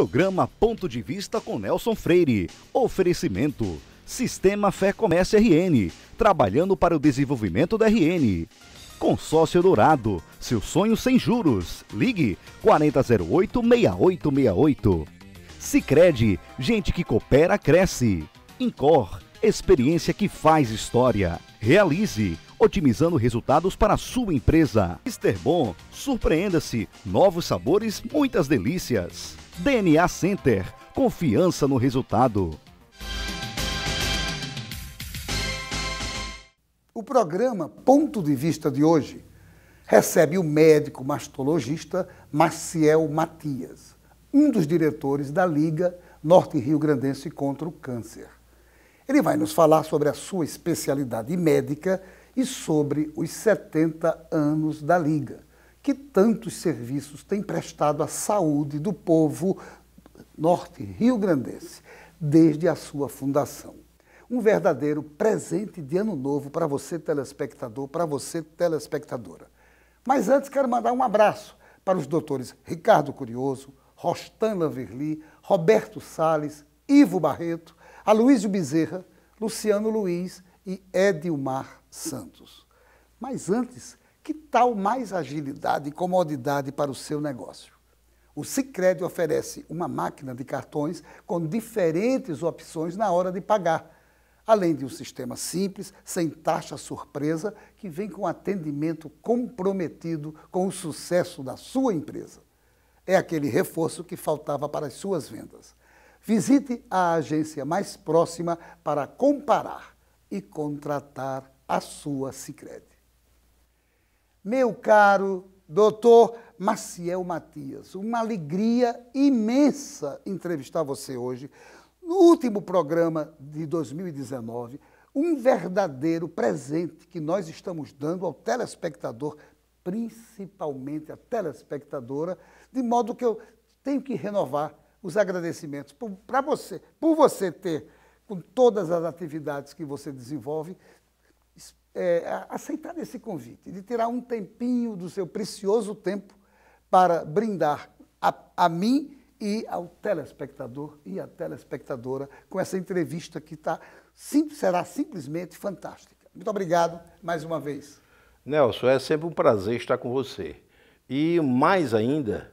Programa Ponto de Vista com Nelson Freire. Oferecimento. Sistema Fé Comércio RN. Trabalhando para o desenvolvimento da RN. Consórcio Dourado. Seu sonho sem juros. Ligue 4008-6868. Sicredi Gente que coopera, cresce. Incor. Experiência que faz história. Realize otimizando resultados para a sua empresa. Esterbon, surpreenda-se, novos sabores, muitas delícias. DNA Center. Confiança no resultado. O programa Ponto de Vista de hoje recebe o médico mastologista Maciel Matias, um dos diretores da Liga Norte Rio Grandense contra o Câncer. Ele vai nos falar sobre a sua especialidade médica e sobre os 70 anos da Liga que tantos serviços tem prestado à saúde do povo norte rio-grandense desde a sua fundação. Um verdadeiro presente de ano novo para você, telespectador, para você, telespectadora. Mas antes quero mandar um abraço para os doutores Ricardo Curioso, Rostan Lanverli, Roberto Sales, Ivo Barreto, Aloysio Bezerra, Luciano Luiz e Edilmar Santos. Mas antes, que tal mais agilidade e comodidade para o seu negócio? O Sicredi oferece uma máquina de cartões com diferentes opções na hora de pagar, além de um sistema simples, sem taxa surpresa, que vem com atendimento comprometido com o sucesso da sua empresa. É aquele reforço que faltava para as suas vendas. Visite a agência mais próxima para comparar e contratar a sua Sicredi meu caro doutor Maciel Matias. Uma alegria imensa entrevistar você hoje. No último programa de 2019, um verdadeiro presente que nós estamos dando ao telespectador, principalmente à telespectadora, de modo que eu tenho que renovar os agradecimentos para você, por você ter, com todas as atividades que você desenvolve, é, aceitar esse convite, de tirar um tempinho do seu precioso tempo para brindar a, a mim e ao telespectador e à telespectadora com essa entrevista que tá, sim, será simplesmente fantástica. Muito obrigado mais uma vez. Nelson, é sempre um prazer estar com você. E mais ainda,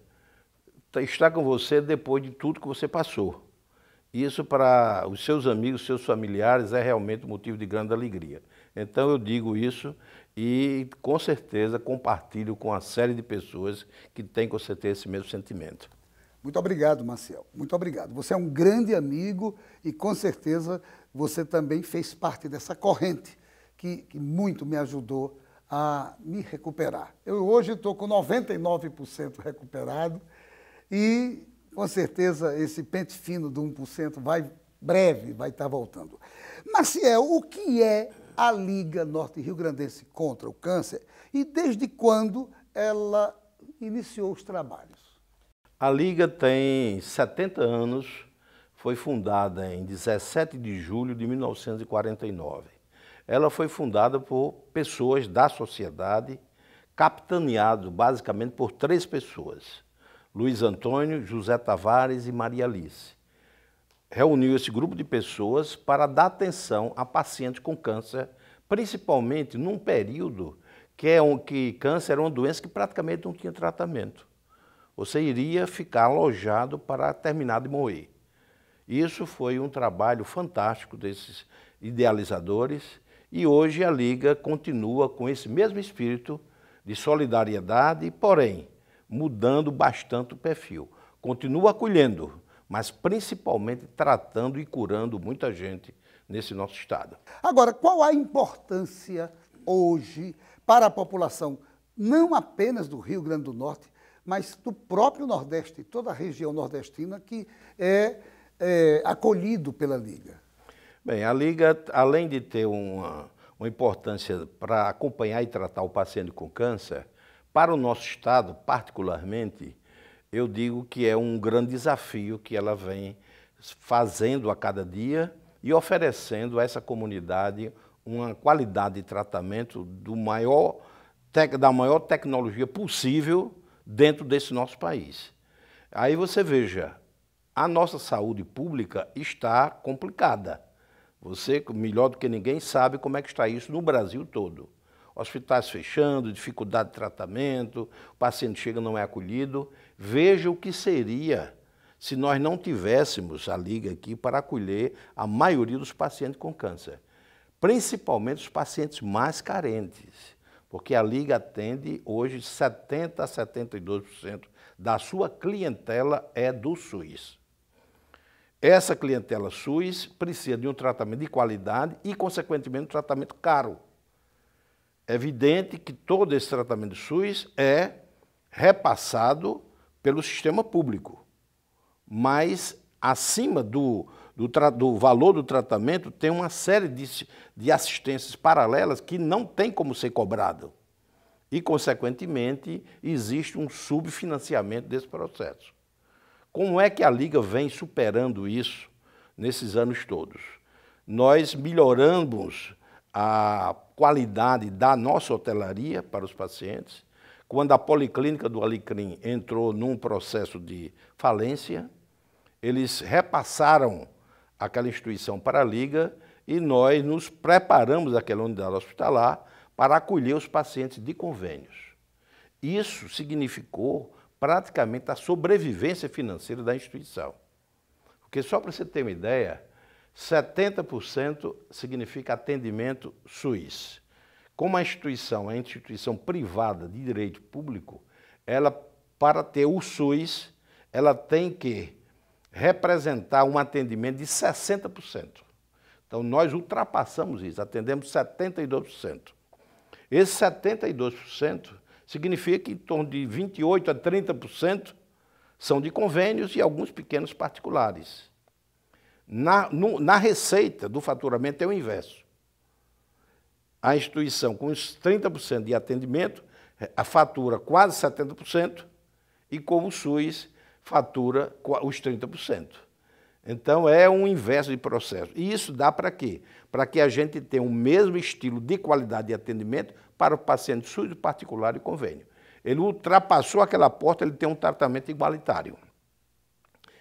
tá, estar com você depois de tudo que você passou. Isso para os seus amigos, seus familiares, é realmente motivo de grande alegria. Então eu digo isso e com certeza compartilho com uma série de pessoas que têm com certeza esse mesmo sentimento. Muito obrigado, Marcel. Muito obrigado. Você é um grande amigo e com certeza você também fez parte dessa corrente que, que muito me ajudou a me recuperar. Eu hoje estou com 99% recuperado e com certeza esse pente fino do 1% vai breve, vai estar voltando. Maciel, o que é a Liga Norte Rio Grandense contra o Câncer e desde quando ela iniciou os trabalhos? A Liga tem 70 anos, foi fundada em 17 de julho de 1949. Ela foi fundada por pessoas da sociedade, capitaneado basicamente por três pessoas. Luiz Antônio, José Tavares e Maria Alice. Reuniu esse grupo de pessoas para dar atenção a pacientes com câncer, principalmente num período que, é um, que câncer era é uma doença que praticamente não tinha tratamento. Você iria ficar alojado para terminar de morrer. Isso foi um trabalho fantástico desses idealizadores e hoje a Liga continua com esse mesmo espírito de solidariedade, porém, mudando bastante o perfil. Continua acolhendo, mas principalmente tratando e curando muita gente nesse nosso estado. Agora, qual a importância hoje para a população, não apenas do Rio Grande do Norte, mas do próprio Nordeste, toda a região nordestina que é, é acolhido pela Liga? Bem, a Liga, além de ter uma, uma importância para acompanhar e tratar o paciente com câncer, para o nosso Estado, particularmente, eu digo que é um grande desafio que ela vem fazendo a cada dia e oferecendo a essa comunidade uma qualidade de tratamento do maior, da maior tecnologia possível dentro desse nosso país. Aí você veja, a nossa saúde pública está complicada. Você, melhor do que ninguém, sabe como é que está isso no Brasil todo hospitais fechando, dificuldade de tratamento, o paciente chega não é acolhido. Veja o que seria se nós não tivéssemos a liga aqui para acolher a maioria dos pacientes com câncer, principalmente os pacientes mais carentes, porque a liga atende hoje 70 a 72% da sua clientela é do SUS. Essa clientela SUS precisa de um tratamento de qualidade e, consequentemente, um tratamento caro é evidente que todo esse tratamento do SUS é repassado pelo sistema público, mas acima do, do, do valor do tratamento tem uma série de, de assistências paralelas que não tem como ser cobrado e, consequentemente, existe um subfinanciamento desse processo. Como é que a Liga vem superando isso nesses anos todos? Nós melhoramos a qualidade da nossa hotelaria para os pacientes. Quando a Policlínica do Alecrim entrou num processo de falência, eles repassaram aquela instituição para a Liga e nós nos preparamos aquela unidade hospitalar para acolher os pacientes de convênios. Isso significou praticamente a sobrevivência financeira da instituição. Porque só para você ter uma ideia, 70% significa atendimento SUS. Como a instituição é instituição privada de direito público, ela, para ter o SUS, ela tem que representar um atendimento de 60%. Então, nós ultrapassamos isso, atendemos 72%. Esse 72% significa que em torno de 28% a 30% são de convênios e alguns pequenos particulares. Na, no, na receita do faturamento é o inverso. A instituição, com os 30% de atendimento, a fatura quase 70% e como o SUS fatura os 30%. Então é um inverso de processo. E isso dá para quê? Para que a gente tenha o mesmo estilo de qualidade de atendimento para o paciente SUS particular e convênio. Ele ultrapassou aquela porta, ele tem um tratamento igualitário.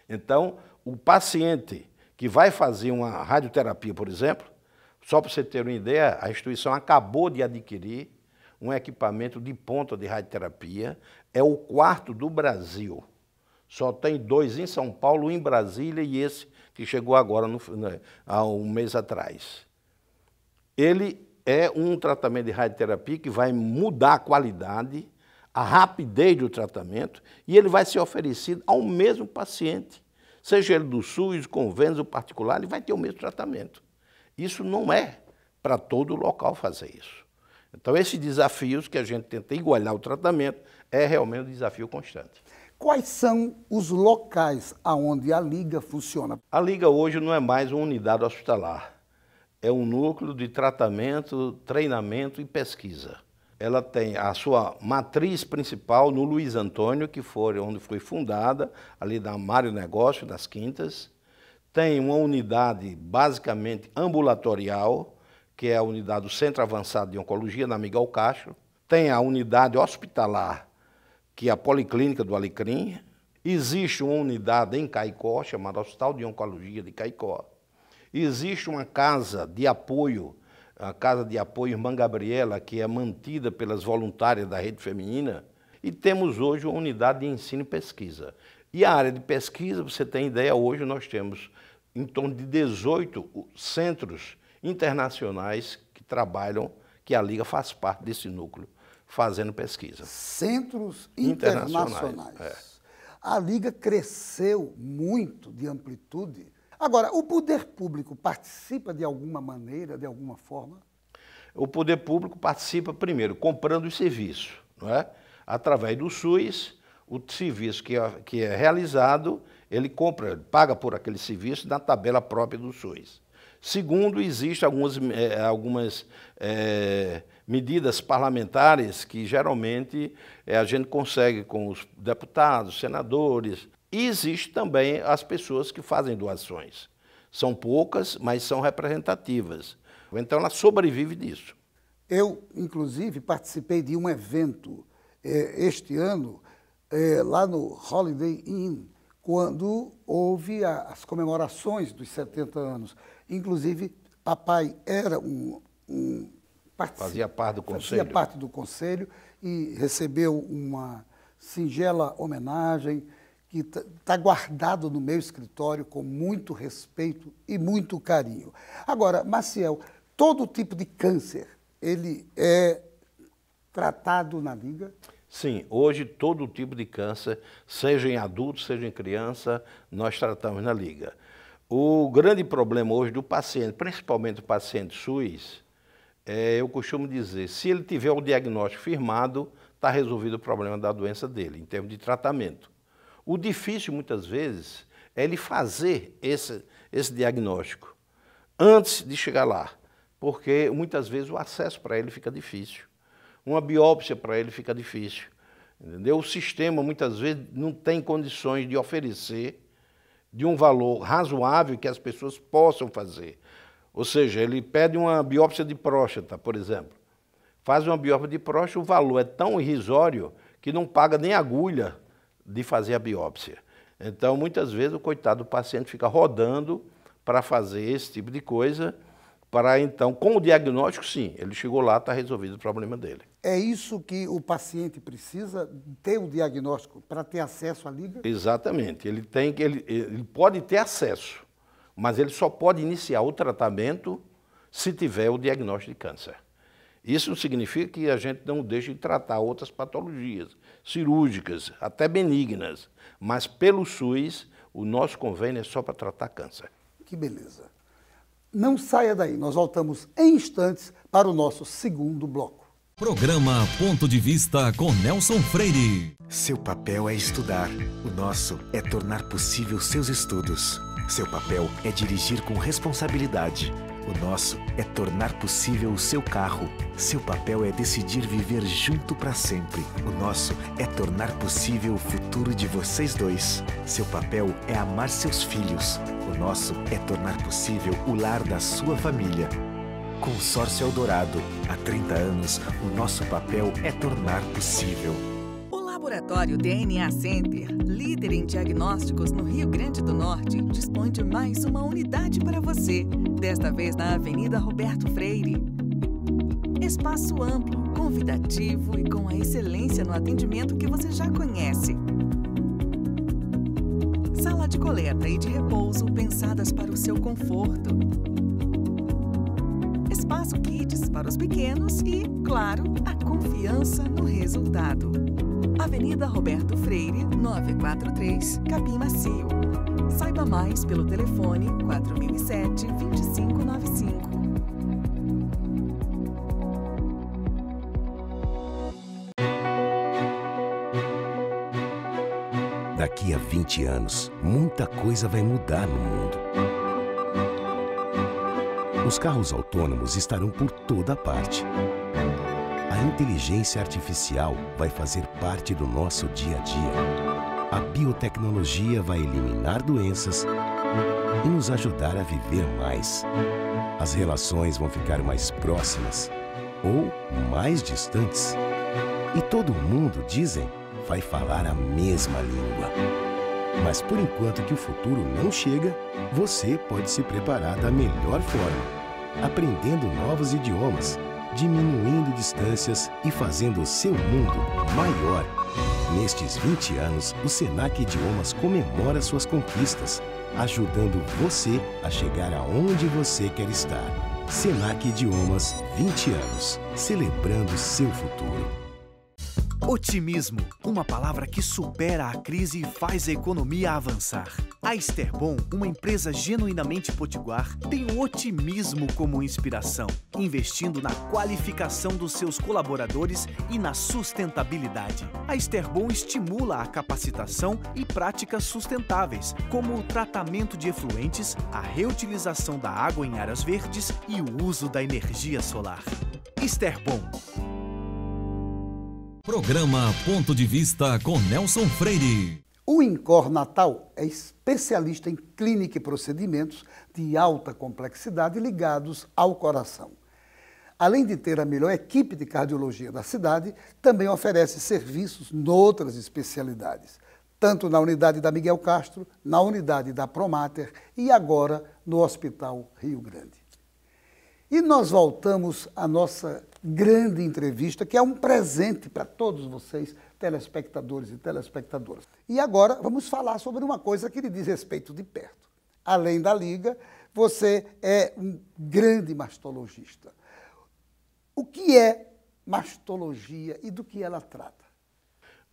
Então, o paciente que vai fazer uma radioterapia, por exemplo, só para você ter uma ideia, a instituição acabou de adquirir um equipamento de ponta de radioterapia, é o quarto do Brasil. Só tem dois em São Paulo, um em Brasília e esse que chegou agora no, né, há um mês atrás. Ele é um tratamento de radioterapia que vai mudar a qualidade, a rapidez do tratamento e ele vai ser oferecido ao mesmo paciente seja ele do SUS, convênio o particular, ele vai ter o mesmo tratamento. Isso não é para todo local fazer isso. Então, esses desafios que a gente tenta igualar o tratamento é realmente um desafio constante. Quais são os locais aonde a Liga funciona? A Liga hoje não é mais uma unidade hospitalar. É um núcleo de tratamento, treinamento e pesquisa ela tem a sua matriz principal no Luiz Antônio, que foi onde foi fundada, ali da Mário Negócio, das Quintas. Tem uma unidade basicamente ambulatorial, que é a unidade do Centro Avançado de Oncologia, na Miguel Castro. Tem a unidade hospitalar, que é a Policlínica do Alecrim. Existe uma unidade em Caicó, chamada Hospital de Oncologia de Caicó. Existe uma casa de apoio a Casa de Apoio Irmã Gabriela, que é mantida pelas voluntárias da rede feminina, e temos hoje uma unidade de ensino e pesquisa. E a área de pesquisa, você tem ideia, hoje nós temos em torno de 18 centros internacionais que trabalham, que a Liga faz parte desse núcleo, fazendo pesquisa. Centros internacionais. internacionais. É. A Liga cresceu muito de amplitude Agora, o poder público participa de alguma maneira, de alguma forma? O poder público participa, primeiro, comprando os serviços, não é? Através do SUS, o serviço que é, que é realizado, ele compra, ele paga por aquele serviço na tabela própria do SUS. Segundo, existem algumas, eh, algumas eh, medidas parlamentares que geralmente eh, a gente consegue com os deputados, senadores, e existem também as pessoas que fazem doações. São poucas, mas são representativas. Então ela sobrevive disso. Eu, inclusive, participei de um evento eh, este ano, eh, lá no Holiday Inn, quando houve a, as comemorações dos 70 anos. Inclusive, papai era um. um fazia parte do conselho. Fazia parte do conselho e recebeu uma singela homenagem que está tá guardado no meu escritório com muito respeito e muito carinho. Agora, Maciel, todo tipo de câncer, ele é tratado na liga? Sim, hoje todo tipo de câncer, seja em adulto, seja em criança, nós tratamos na liga. O grande problema hoje do paciente, principalmente o paciente SUS, é, eu costumo dizer, se ele tiver o diagnóstico firmado, está resolvido o problema da doença dele, em termos de tratamento. O difícil, muitas vezes, é ele fazer esse, esse diagnóstico antes de chegar lá, porque muitas vezes o acesso para ele fica difícil, uma biópsia para ele fica difícil, entendeu? O sistema, muitas vezes, não tem condições de oferecer de um valor razoável que as pessoas possam fazer. Ou seja, ele pede uma biópsia de próstata, por exemplo. Faz uma biópsia de próstata, o valor é tão irrisório que não paga nem agulha de fazer a biópsia. Então, muitas vezes, o coitado do paciente fica rodando para fazer esse tipo de coisa, para então, com o diagnóstico, sim, ele chegou lá, está resolvido o problema dele. É isso que o paciente precisa ter o diagnóstico para ter acesso à liga? Exatamente. Ele tem ele, ele pode ter acesso, mas ele só pode iniciar o tratamento se tiver o diagnóstico de câncer. Isso não significa que a gente não deixe de tratar outras patologias cirúrgicas, até benignas, mas pelo SUS, o nosso convênio é só para tratar câncer. Que beleza. Não saia daí, nós voltamos em instantes para o nosso segundo bloco. Programa Ponto de Vista com Nelson Freire. Seu papel é estudar, o nosso é tornar possível seus estudos. Seu papel é dirigir com responsabilidade o nosso é tornar possível o seu carro. Seu papel é decidir viver junto para sempre. O nosso é tornar possível o futuro de vocês dois. Seu papel é amar seus filhos. O nosso é tornar possível o lar da sua família. Consórcio Eldorado. Há 30 anos, o nosso papel é tornar possível. O Laboratório DNA Center, líder em diagnósticos no Rio Grande do Norte, dispõe de mais uma unidade para você desta vez na Avenida Roberto Freire. Espaço amplo, convidativo e com a excelência no atendimento que você já conhece. Sala de coleta e de repouso pensadas para o seu conforto. Espaço Kids para os pequenos e, claro, a confiança no resultado. Avenida Roberto Freire, 943, Capim Macio. Saiba mais pelo telefone 4007 2595. Daqui a 20 anos, muita coisa vai mudar no mundo. Os carros autônomos estarão por toda parte. A inteligência artificial vai fazer parte do nosso dia a dia a biotecnologia vai eliminar doenças e nos ajudar a viver mais. As relações vão ficar mais próximas ou mais distantes. E todo mundo, dizem, vai falar a mesma língua. Mas por enquanto que o futuro não chega, você pode se preparar da melhor forma, aprendendo novos idiomas, diminuindo distâncias e fazendo o seu mundo maior Nestes 20 anos, o SENAC Idiomas comemora suas conquistas, ajudando você a chegar aonde você quer estar. SENAC Idiomas, 20 anos, celebrando seu futuro. Otimismo, uma palavra que supera a crise e faz a economia avançar. A Esterbon, uma empresa genuinamente potiguar, tem o otimismo como inspiração, investindo na qualificação dos seus colaboradores e na sustentabilidade. A Esterbon estimula a capacitação e práticas sustentáveis, como o tratamento de efluentes, a reutilização da água em áreas verdes e o uso da energia solar. Esterbon Programa Ponto de Vista com Nelson Freire. O INCOR Natal é especialista em clínica e procedimentos de alta complexidade ligados ao coração. Além de ter a melhor equipe de cardiologia da cidade, também oferece serviços noutras especialidades, tanto na unidade da Miguel Castro, na unidade da Promater e agora no Hospital Rio Grande. E nós voltamos à nossa grande entrevista, que é um presente para todos vocês, telespectadores e telespectadoras. E agora vamos falar sobre uma coisa que lhe diz respeito de perto. Além da liga, você é um grande mastologista. O que é mastologia e do que ela trata?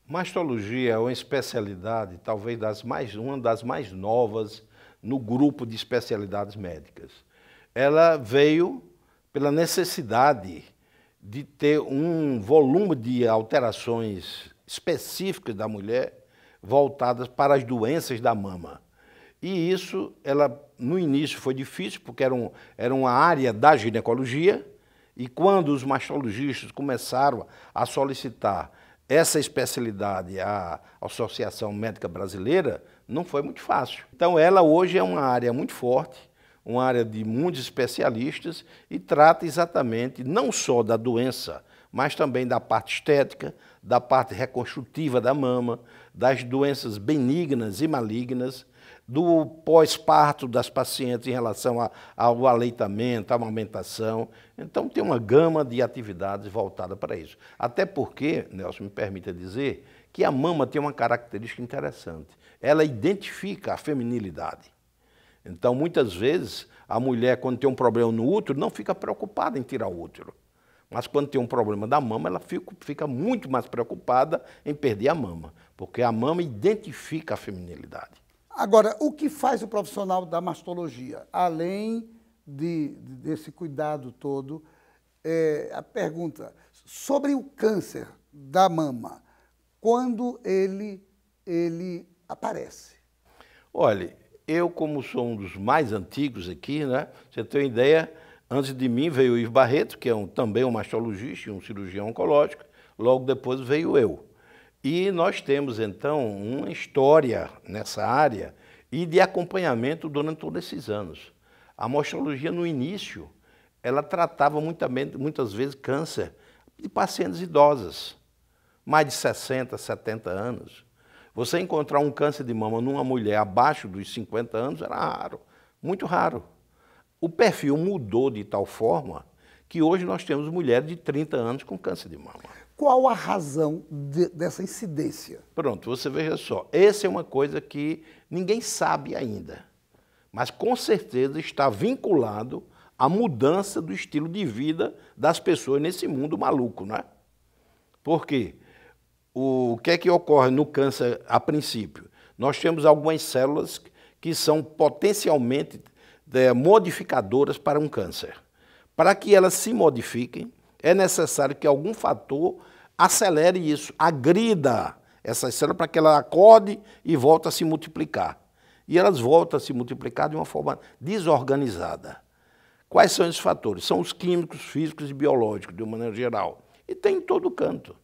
Mastologia é uma especialidade, talvez das mais, uma das mais novas no grupo de especialidades médicas. Ela veio pela necessidade de ter um volume de alterações específicas da mulher voltadas para as doenças da mama. E isso, ela no início foi difícil, porque era, um, era uma área da ginecologia, e quando os mastologistas começaram a solicitar essa especialidade à Associação Médica Brasileira, não foi muito fácil. Então, ela hoje é uma área muito forte, uma área de muitos especialistas e trata exatamente não só da doença, mas também da parte estética, da parte reconstrutiva da mama, das doenças benignas e malignas, do pós-parto das pacientes em relação a, ao aleitamento, à amamentação. Então, tem uma gama de atividades voltada para isso. Até porque, Nelson, me permita dizer, que a mama tem uma característica interessante. Ela identifica a feminilidade. Então, muitas vezes, a mulher, quando tem um problema no útero, não fica preocupada em tirar o útero. Mas quando tem um problema da mama, ela fica, fica muito mais preocupada em perder a mama, porque a mama identifica a feminilidade. Agora, o que faz o profissional da mastologia, além de, desse cuidado todo, é, a pergunta sobre o câncer da mama, quando ele, ele aparece? Olha, eu, como sou um dos mais antigos aqui, né? Você tem uma ideia, antes de mim veio o Ivo Barreto, que é um, também um mastologista e um cirurgião oncológico, logo depois veio eu. E nós temos, então, uma história nessa área e de acompanhamento durante todos esses anos. A mastologia, no início, ela tratava muitas vezes câncer de pacientes idosas, mais de 60, 70 anos. Você encontrar um câncer de mama numa mulher abaixo dos 50 anos era raro, muito raro. O perfil mudou de tal forma que hoje nós temos mulheres de 30 anos com câncer de mama. Qual a razão de, dessa incidência? Pronto, você veja só. Essa é uma coisa que ninguém sabe ainda, mas com certeza está vinculado à mudança do estilo de vida das pessoas nesse mundo maluco, né? Por quê? o que é que ocorre no câncer a princípio? Nós temos algumas células que são potencialmente é, modificadoras para um câncer. Para que elas se modifiquem, é necessário que algum fator acelere isso, agrida essas células para que ela acorde e volte a se multiplicar. E elas voltam a se multiplicar de uma forma desorganizada. Quais são esses fatores? São os químicos, físicos e biológicos, de uma maneira geral. E tem em todo canto.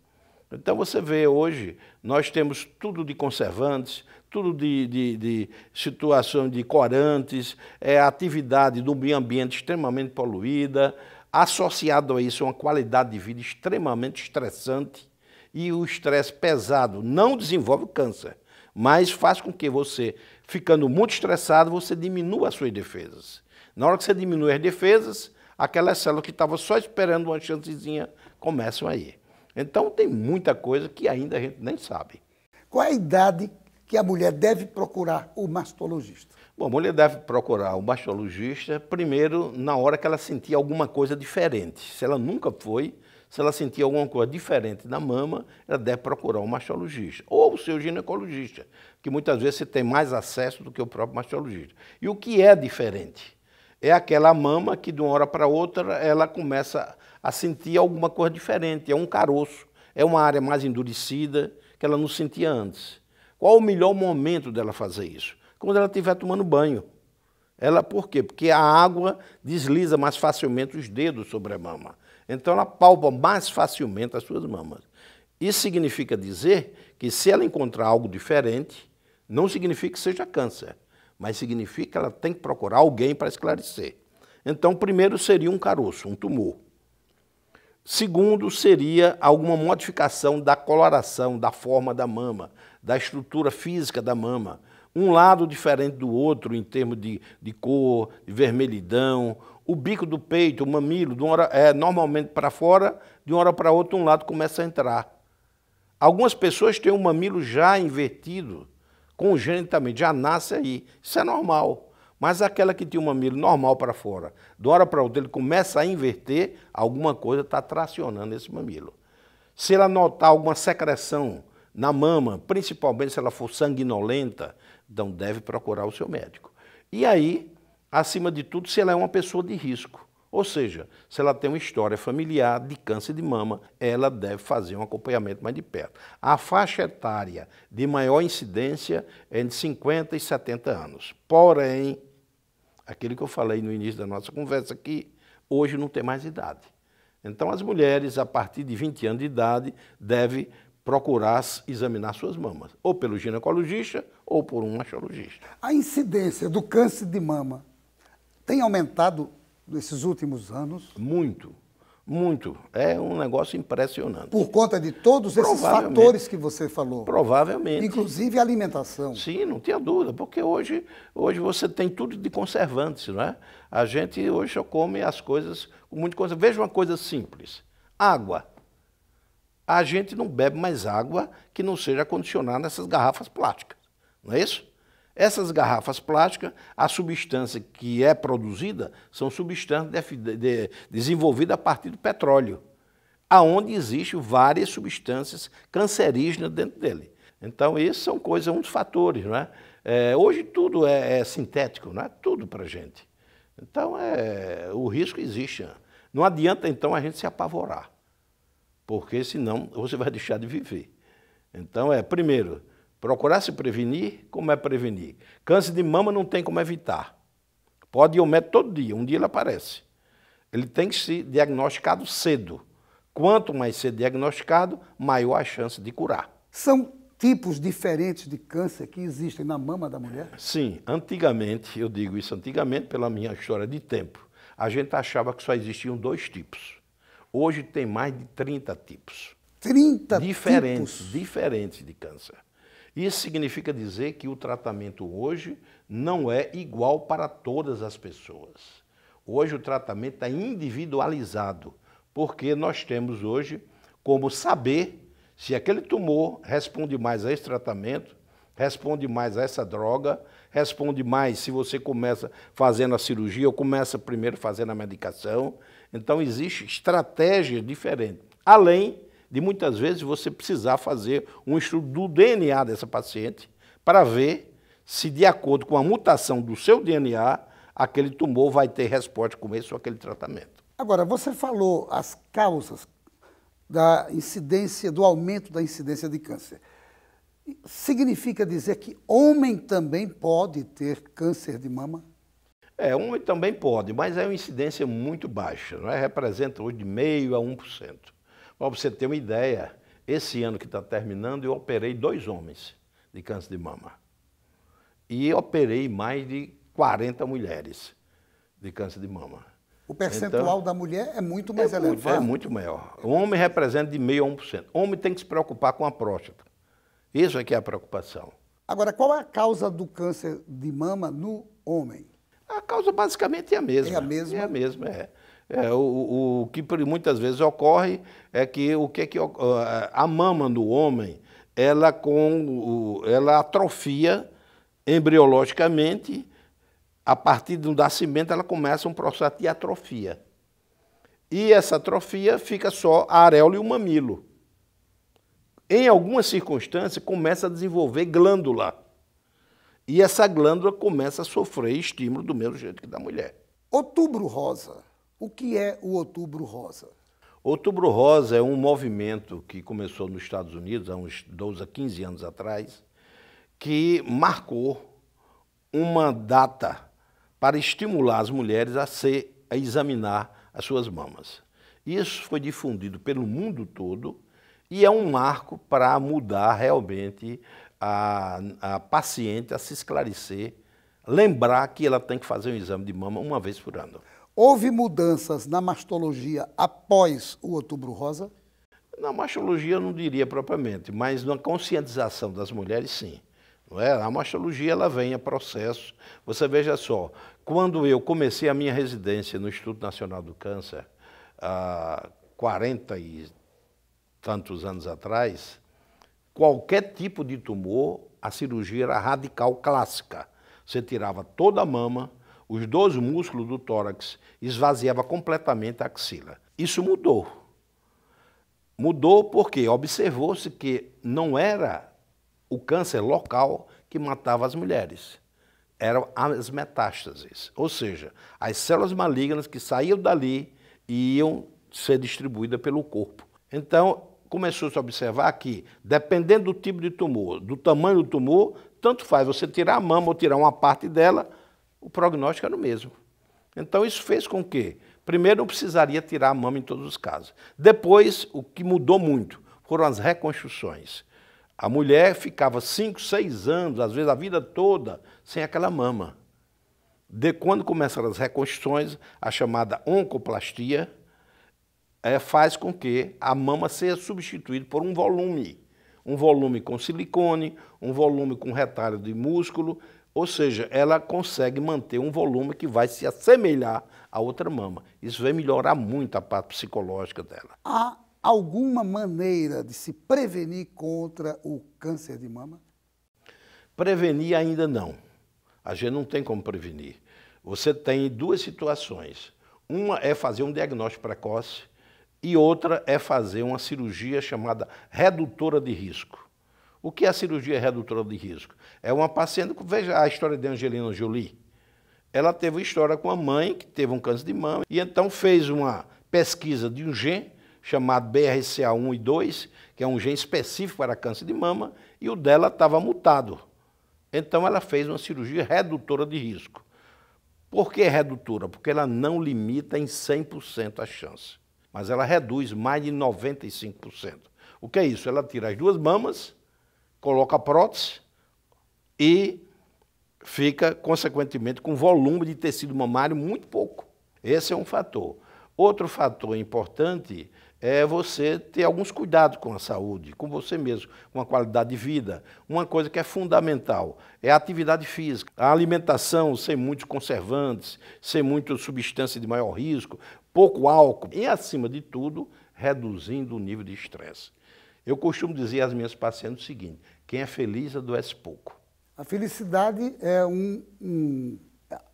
Então você vê hoje, nós temos tudo de conservantes, tudo de, de, de situação de corantes, é, atividade do meio ambiente extremamente poluída, associado a isso uma qualidade de vida extremamente estressante e o estresse pesado não desenvolve câncer, mas faz com que você, ficando muito estressado, você diminua as suas defesas. Na hora que você diminui as defesas, aquelas células que estavam só esperando uma chancezinha começam a ir. Então tem muita coisa que ainda a gente nem sabe. Qual é a idade que a mulher deve procurar o mastologista? Bom, a mulher deve procurar o mastologista primeiro na hora que ela sentir alguma coisa diferente. Se ela nunca foi, se ela sentir alguma coisa diferente na mama, ela deve procurar o mastologista ou o seu ginecologista, que muitas vezes você tem mais acesso do que o próprio mastologista. E o que é diferente? É aquela mama que de uma hora para outra ela começa a sentir alguma coisa diferente. É um caroço, é uma área mais endurecida que ela não sentia antes. Qual o melhor momento dela fazer isso? Quando ela estiver tomando banho. Ela por quê? Porque a água desliza mais facilmente os dedos sobre a mama. Então ela palpa mais facilmente as suas mamas. Isso significa dizer que se ela encontrar algo diferente, não significa que seja câncer, mas significa que ela tem que procurar alguém para esclarecer. Então, primeiro seria um caroço, um tumor. Segundo, seria alguma modificação da coloração, da forma da mama, da estrutura física da mama. Um lado diferente do outro em termos de, de cor, de vermelhidão. O bico do peito, o mamilo, de uma hora, é normalmente para fora, de uma hora para outra, um lado começa a entrar. Algumas pessoas têm o mamilo já invertido, congenitamente, já nasce aí. Isso é normal. Mas aquela que tinha um mamilo normal para fora, de hora para outra ele começa a inverter, alguma coisa está tracionando esse mamilo. Se ela notar alguma secreção na mama, principalmente se ela for sanguinolenta, então deve procurar o seu médico. E aí, acima de tudo, se ela é uma pessoa de risco, ou seja, se ela tem uma história familiar de câncer de mama, ela deve fazer um acompanhamento mais de perto. A faixa etária de maior incidência é de 50 e 70 anos. Porém, Aquilo que eu falei no início da nossa conversa, que hoje não tem mais idade. Então, as mulheres, a partir de 20 anos de idade, devem procurar examinar suas mamas, ou pelo ginecologista ou por um mastologista. A incidência do câncer de mama tem aumentado nesses últimos anos? Muito. Muito. É um negócio impressionante. Por conta de todos esses fatores que você falou. Provavelmente. Inclusive alimentação. Sim, não tinha dúvida, porque hoje, hoje você tem tudo de conservantes, não é? A gente hoje só come as coisas com muita coisa. Veja uma coisa simples: água. A gente não bebe mais água que não seja condicionada nessas garrafas plásticas, não é isso? Essas garrafas plásticas, a substância que é produzida são substâncias de, de, desenvolvidas a partir do petróleo, aonde existem várias substâncias cancerígenas dentro dele. Então, esses são coisas, um dos fatores. Não é? é hoje tudo é, é, sintético, não é? tudo para a gente. Então, é, o risco existe. Não adianta, então, a gente se apavorar, porque senão você vai deixar de viver. Então, é, primeiro, Procurar se prevenir, como é prevenir? Câncer de mama não tem como evitar. Pode ir ao médico todo dia, um dia ele aparece. Ele tem que ser diagnosticado cedo. Quanto mais ser diagnosticado, maior a chance de curar. São tipos diferentes de câncer que existem na mama da mulher? Sim, antigamente, eu digo isso antigamente pela minha história de tempo, a gente achava que só existiam dois tipos. Hoje tem mais de 30 tipos. 30 diferentes, tipos? Diferentes de câncer. Isso significa dizer que o tratamento hoje não é igual para todas as pessoas. Hoje o tratamento está individualizado, porque nós temos hoje como saber se aquele tumor responde mais a esse tratamento, responde mais a essa droga, responde mais se você começa fazendo a cirurgia ou começa primeiro fazendo a medicação. Então, existe estratégia diferente. Além de muitas vezes você precisar fazer um estudo do DNA dessa paciente para ver se, de acordo com a mutação do seu DNA, aquele tumor vai ter resposta com esse ou aquele tratamento. Agora, você falou as causas da incidência, do aumento da incidência de câncer. Significa dizer que homem também pode ter câncer de mama? É, homem também pode, mas é uma incidência muito baixa, é? representa hoje de meio a 1% para você ter uma ideia, esse ano que está terminando, eu operei dois homens de câncer de mama. E operei mais de 40 mulheres de câncer de mama. O percentual então, da mulher é muito mais é elevado. é muito maior. O homem representa de meio a 1%. O homem tem que se preocupar com a próstata. Isso é que é a preocupação. Agora, qual é a causa do câncer de mama no homem? A causa basicamente é a mesma. É a mesma? É a mesma, é. É, o, o, que muitas vezes ocorre é que o que, é que a mama do homem ela com ela atrofia embriologicamente a partir do nascimento ela começa um processo de atrofia e essa atrofia fica só a areola e o mamilo em algumas circunstâncias começa a desenvolver glândula e essa glândula começa a sofrer estímulo do mesmo jeito que da mulher outubro rosa o que é o Outubro Rosa? Outubro Rosa é um movimento que começou nos Estados Unidos há uns 12 a 15 anos atrás, que marcou uma data para estimular as mulheres a, ser, a examinar as suas mamas. Isso foi difundido pelo mundo todo e é um marco para mudar realmente a, a paciente a se esclarecer, lembrar que ela tem que fazer um exame de mama uma vez por ano. Houve mudanças na mastologia após o Outubro Rosa? Na mastologia eu não diria propriamente, mas na conscientização das mulheres, sim. Não é? A mastologia ela vem a processo. Você veja só, quando eu comecei a minha residência no Instituto Nacional do Câncer, há 40 e tantos anos atrás, qualquer tipo de tumor, a cirurgia era radical clássica. Você tirava toda a mama, os 12 músculos do tórax esvaziava completamente a axila. Isso mudou. Mudou porque observou-se que não era o câncer local que matava as mulheres, eram as metástases, ou seja, as células malignas que saíam dali e iam ser distribuídas pelo corpo. Então, começou-se a observar que, dependendo do tipo de tumor, do tamanho do tumor, tanto faz você tirar a mama ou tirar uma parte dela, o prognóstico era o mesmo. Então isso fez com que, primeiro, não precisaria tirar a mama em todos os casos. Depois, o que mudou muito foram as reconstruções. A mulher ficava cinco, seis anos, às vezes a vida toda, sem aquela mama. De quando começam as reconstruções, a chamada oncoplastia, é, faz com que a mama seja substituída por um volume um volume com silicone, um volume com retalho de músculo, ou seja, ela consegue manter um volume que vai se assemelhar à outra mama. Isso vai melhorar muito a parte psicológica dela. Há alguma maneira de se prevenir contra o câncer de mama? Prevenir ainda não. A gente não tem como prevenir. Você tem duas situações. Uma é fazer um diagnóstico precoce, e outra é fazer uma cirurgia chamada redutora de risco. O que é a cirurgia redutora de risco? É uma paciente, veja a história de Angelina Jolie. Ela teve uma história com a mãe, que teve um câncer de mama, e então fez uma pesquisa de um gene chamado BRCA1 e 2, que é um gene específico para câncer de mama, e o dela estava mutado. Então ela fez uma cirurgia redutora de risco. Por que redutora? Porque ela não limita em 100% a chance mas ela reduz mais de 95%. O que é isso? Ela tira as duas mamas, coloca a prótese e fica, consequentemente, com volume de tecido mamário muito pouco. Esse é um fator. Outro fator importante é você ter alguns cuidados com a saúde, com você mesmo, com a qualidade de vida. Uma coisa que é fundamental é a atividade física. A alimentação sem muitos conservantes, sem muita substância de maior risco, pouco álcool e, acima de tudo, reduzindo o nível de estresse. Eu costumo dizer às minhas pacientes o seguinte: quem é feliz adoece pouco. A felicidade é um, um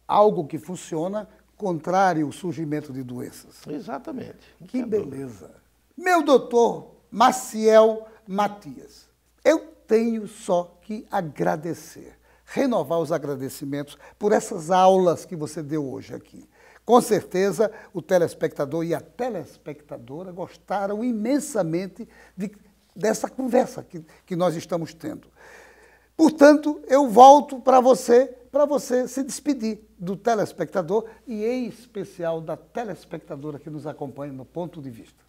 algo que funciona contrário ao surgimento de doenças. Exatamente. Que é beleza. Dúvida. Meu doutor Maciel Matias, eu tenho só que agradecer, renovar os agradecimentos por essas aulas que você deu hoje aqui. Com certeza, o telespectador e a telespectadora gostaram imensamente de, dessa conversa que, que nós estamos tendo. Portanto, eu volto para você, para você se despedir do telespectador e, em especial, da telespectadora que nos acompanha no ponto de vista.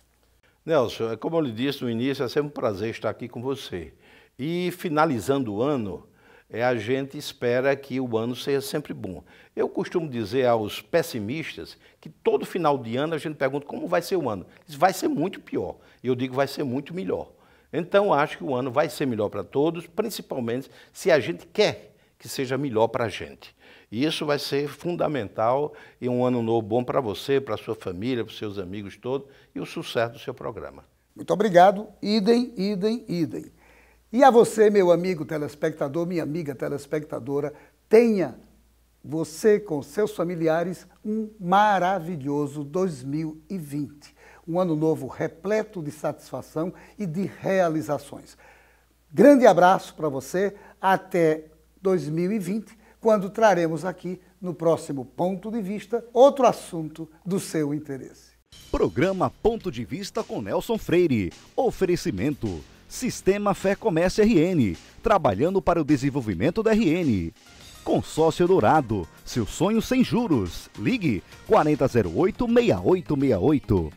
Nelson, é como eu lhe disse no início, é sempre um prazer estar aqui com você. E finalizando o ano, é, a gente espera que o ano seja sempre bom. Eu costumo dizer aos pessimistas que todo final de ano a gente pergunta como vai ser o ano. Vai ser muito pior. E eu digo vai ser muito melhor. Então acho que o ano vai ser melhor para todos, principalmente se a gente quer que seja melhor para a gente. E isso vai ser fundamental e um ano novo bom para você, para sua família, para seus amigos todos e o sucesso do seu programa. Muito obrigado. Idem, idem, idem. E a você, meu amigo telespectador, minha amiga telespectadora, tenha você com seus familiares um maravilhoso 2020. Um ano novo repleto de satisfação e de realizações. Grande abraço para você, até 2020, quando traremos aqui, no próximo Ponto de Vista, outro assunto do seu interesse. Programa Ponto de Vista com Nelson Freire. Oferecimento. Sistema Fé Comércio RN, trabalhando para o desenvolvimento da RN. Consórcio Dourado, seu sonho sem juros. Ligue 4008-6868.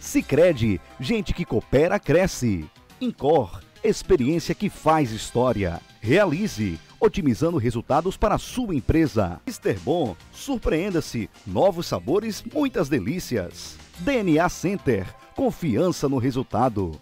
Sicredi, gente que coopera, cresce. Incor, experiência que faz história. Realize, otimizando resultados para a sua empresa. Mister Bom, surpreenda-se, novos sabores, muitas delícias. DNA Center, confiança no resultado.